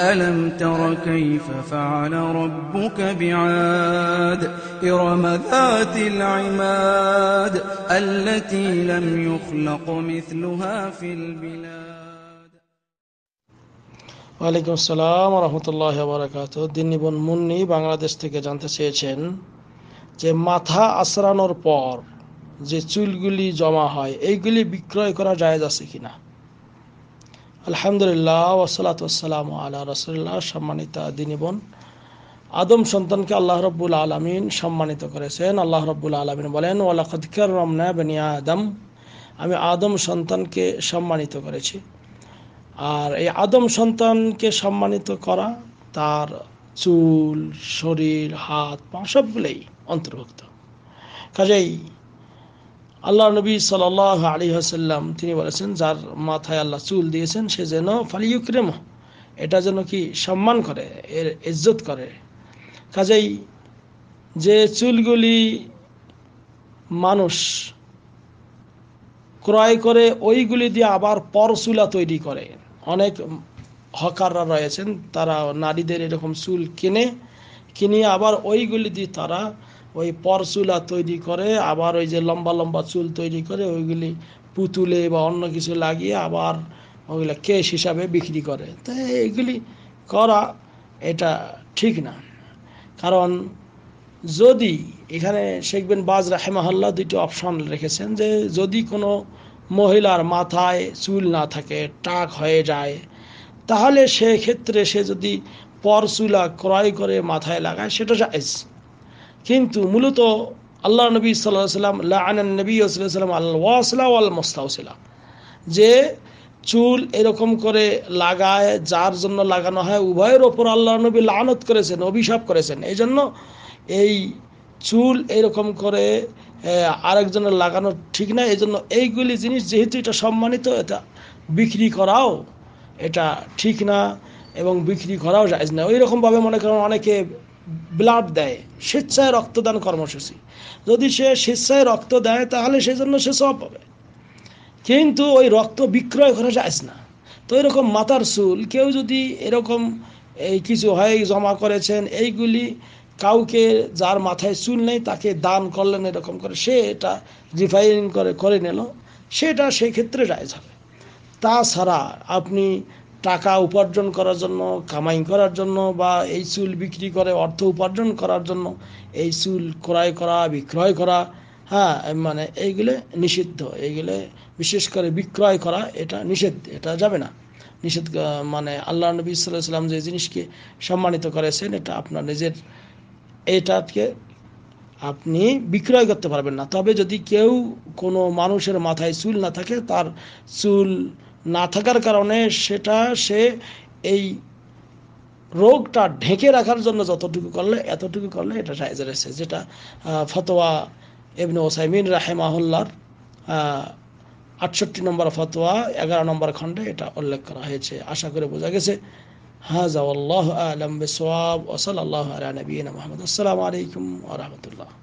ألم تر كيف فعل ربك بعاد إرم ذات العماد التي لم يخلق مثلها في البلاد وعليكم السلام ورحمة الله وبركاته ديني بن مني বাংলাদেশ تيكا جانتا চেয়েছেন যে মাথা আশ্রানোর পর যে চুলগুলি জমা হয় এইগুলি বিক্রয় করা যায় আছে কিনা আলহামদুলিল্লাহ ওসলাতাম আল্লাহ রসুল্লাহ সম্মানিত দিনী বোন আদম সন্তানকে আল্লাহ রব্বুল আলমিন সম্মানিত করেছেন আল্লাহ রব্বুল আলমিন বলেন ওয়ালাখদকার রমনা বেনিয়া আদম আমি আদম সন্তানকে সম্মানিত করেছি আর এই আদম সন্তানকে সম্মানিত করা তার চুল শরীর হাত পা সবগুলোই অন্তর্ভুক্ত কাজেই আল্লাহ নবী সাল আলী হাসাল্লাম তিনি বলেছেন যার মাথায় আল্লাহ চুল দিয়েছেন সে যেন ফালিউক্রেম এটা যেন কি সম্মান করে এর ইজ্জত করে কাজেই যে চুলগুলি মানুষ ক্রয় করে ওইগুলি দিয়ে আবার পরচুলা তৈরি করে অনেক হকাররা রয়েছেন তারা নারীদের এরকম চুল কিনে কিনে আবার ওইগুলি দিয়ে তারা ওই পরচুলা তৈরি করে আবার ওই যে লম্বা লম্বা চুল তৈরি করে ওইগুলি পুতুলে বা অন্য কিছু লাগিয়ে আবার ওইগুলো কেশ হিসাবে বিক্রি করে তো এইগুলি করা এটা ঠিক না কারণ যদি এখানে শেখবেন বাজ রাহেমাহাল্লা দুটো অপশান রেখেছেন যে যদি কোনো মহিলার মাথায় চুল না থাকে টাক হয়ে যায় তাহলে সেক্ষেত্রে সে যদি পরচুলা ক্রয় করে মাথায় লাগায় সেটা জায়জ কিন্তু মূলত আল্লাহ নবী সাল্লাম লাহান নবী সাল্লাম আল্লাহ ওয়াসলা আল যে চুল এরকম করে লাগায় যার জন্য লাগানো হয় উভয়ের ওপর আল্লাহ নবী লানত করেছেন অভিশাপ করেছেন এই জন্য এই চুল এরকম করে আরেকজনের লাগানো ঠিক না এই জন্য এইগুলি জিনিস যেহেতু এটা সম্মানিত এটা বিক্রি করাও এটা ঠিক না এবং বিক্রি করাও যায় না ওই রকমভাবে মনে করেন অনেকে ব্লাড দেয় স্বেচ্ছায় রক্তদান কর্মসূচি যদি সে স্বেচ্ছায় রক্ত দেয় তাহলে সেজন্য সে সব পাবে কিন্তু ওই রক্ত বিক্রয় করা যায় না তো এরকম মাতার চুল কেউ যদি এরকম এই কিছু হয় জমা করেছেন এইগুলি কাউকে যার মাথায় চুল নেই তাকে দান করলেন এরকম করে সে এটা রিফাইন করে করে নিল সেটা সেক্ষেত্রে রাইজ হবে তাছাড়া আপনি টাকা উপার্জন করার জন্য কামাই করার জন্য বা এই চুল বিক্রি করে অর্থ উপার্জন করার জন্য এই চুল ক্রয় করা বিক্রয় করা হ্যাঁ মানে এইগুলো নিষিদ্ধ এইগুলো বিশেষ করে বিক্রয় করা এটা নিষেধ এটা যাবে না নিষেধ মানে আল্লাহ নবী সাল্লাম যে জিনিসকে সম্মানিত করেছেন এটা আপনার নিজের এটাকে আপনি বিক্রয় করতে পারবেন না তবে যদি কেউ কোনো মানুষের মাথায় চুল না থাকে তার চুল না থাকার কারণে সেটা সে এই রোগটা ঢেকে রাখার জন্য যতটুকু করলে এতটুকু করলে এটা সাইজে এসে যেটা ফতোয়া এমনি ওসাইমিন রাহেমাহুল্লার আটষট্টি নম্বর ফতোয়া এগারো নম্বর খণ্ডে এটা উল্লেখ করা হয়েছে আশা করে বোঝা গেছে হাজা আল্লাহ আলম বিসওয়াব ওসল আল্লাহ আলা নবীন মোহাম্মদ আসসালামু আলাইকুম আ রহমতুল্লাহ